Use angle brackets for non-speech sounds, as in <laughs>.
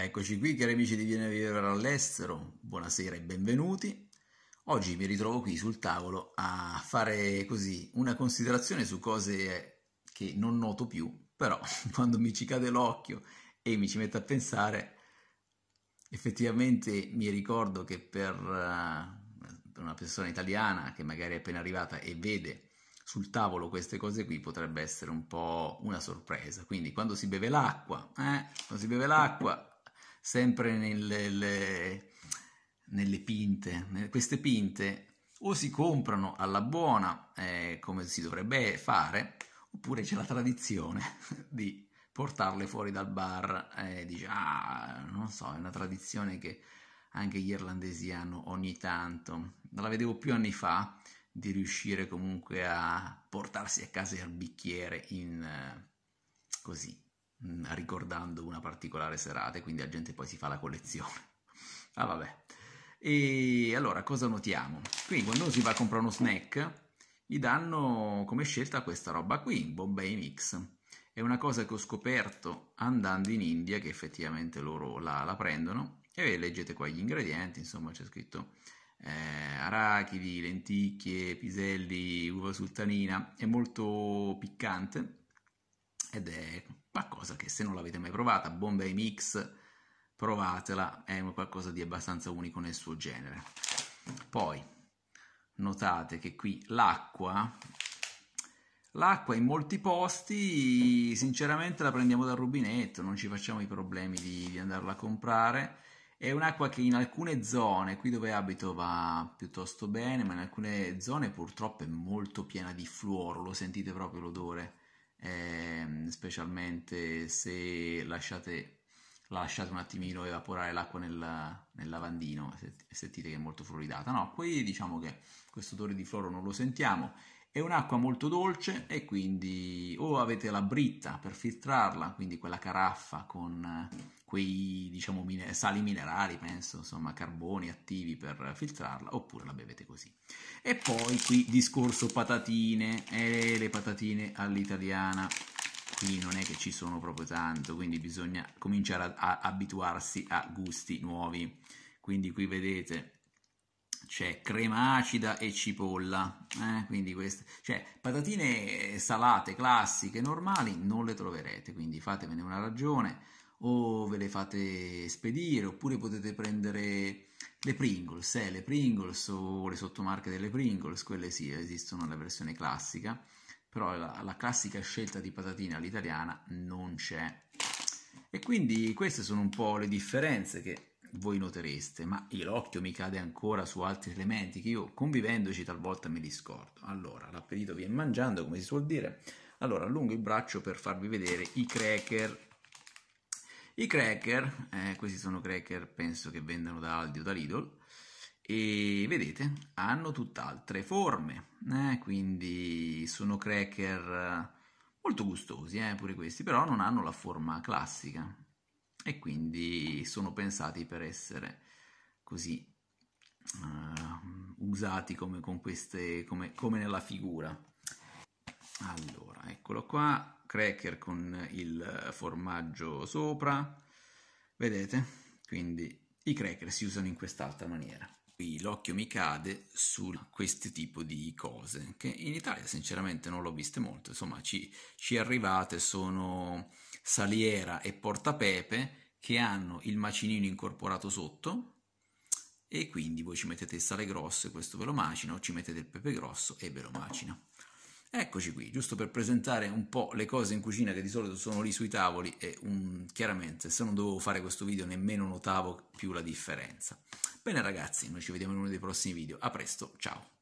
Eccoci qui cari amici di Viene a Vivere all'estero, buonasera e benvenuti. Oggi mi ritrovo qui sul tavolo a fare così una considerazione su cose che non noto più, però <laughs> quando mi ci cade l'occhio e mi ci metto a pensare, effettivamente mi ricordo che per, per eh, una persona italiana che magari è appena arrivata e vede sul tavolo queste cose qui potrebbe essere un po' una sorpresa. Quindi quando si beve l'acqua, eh, quando si beve l'acqua sempre nelle, le, nelle pinte. Queste pinte o si comprano alla buona, eh, come si dovrebbe fare, oppure c'è la tradizione <laughs> di portarle fuori dal bar e eh, dice, ah, non so, è una tradizione che anche gli irlandesi hanno ogni tanto. Non la vedevo più anni fa, di riuscire comunque a portarsi a casa il bicchiere in, eh, così, Mm, ricordando una particolare serata e quindi la gente poi si fa la collezione. <laughs> Ah vabbè. E allora cosa notiamo? Quindi quando uno si va a comprare uno snack gli danno come scelta questa roba qui, Bombay Mix. È una cosa che ho scoperto andando in India che effettivamente loro la, la prendono e leggete qua gli ingredienti, insomma c'è scritto eh, arachidi, lenticchie, piselli, uva sultanina, è molto piccante ed è ma cosa che se non l'avete mai provata, Bombay Mix, provatela, è qualcosa di abbastanza unico nel suo genere. Poi, notate che qui l'acqua, l'acqua in molti posti, sinceramente la prendiamo dal rubinetto, non ci facciamo i problemi di, di andarla a comprare, è un'acqua che in alcune zone, qui dove abito va piuttosto bene, ma in alcune zone purtroppo è molto piena di fluoro, lo sentite proprio l'odore ehm, specialmente se lasciate lasciate un attimino evaporare l'acqua nel, nel lavandino e sentite che è molto fluoridata. No, qui diciamo che questo odore di floro non lo sentiamo, è un'acqua molto dolce e quindi o avete la britta per filtrarla, quindi quella caraffa con eh, quei diciamo, mine- sali minerali, penso, insomma, carboni attivi per filtrarla, oppure la bevete così. E poi qui discorso patatine, eh, le patatine all'italiana qui non è che ci sono proprio tanto, quindi bisogna cominciare a, a abituarsi a gusti nuovi. Quindi qui vedete c'è crema acida e cipolla, eh? quindi queste, cioè patatine salate, classiche, normali, non le troverete, quindi fatevene una ragione, o ve le fate spedire, oppure potete prendere le Pringles, eh? le Pringles o le sottomarche delle Pringles, quelle sì, esistono nella versione classica, però la, la classica scelta di patatine all'italiana non c'è. E quindi queste sono un po' le differenze che voi notereste, ma l'occhio mi cade ancora su altri elementi che io convivendoci talvolta mi discordo. Allora, l'appetito viene mangiando, come si suol dire. Allora, allungo il braccio per farvi vedere i cracker. I cracker, eh, questi sono cracker, penso che vendano da Aldi o da Lidl, e vedete hanno tutt'altre forme eh? quindi sono cracker eh, molto gustosi eh, pure questi però non hanno la forma classica e quindi sono pensati per essere così uh, usati come, queste, come, come nella figura allora eccolo qua cracker con il formaggio sopra vedete quindi i cracker si usano in quest'altra maniera qui l'occhio mi cade su questo tipo di cose, che in Italia sinceramente non l'ho viste molto, insomma ci, ci arrivate sono saliera e portapepe che hanno il macinino incorporato sotto, e quindi voi ci mettete il sale grosso e questo ve lo macina o ci mettete il pepe grosso e ve lo macina. Eccoci qui, giusto per presentare un po' le cose in cucina che di solito sono lì sui tavoli e um, chiaramente se non dovevo fare questo video nemmeno notavo più la differenza. Bene ragazzi, noi ci vediamo in uno dei prossimi video, a presto, ciao!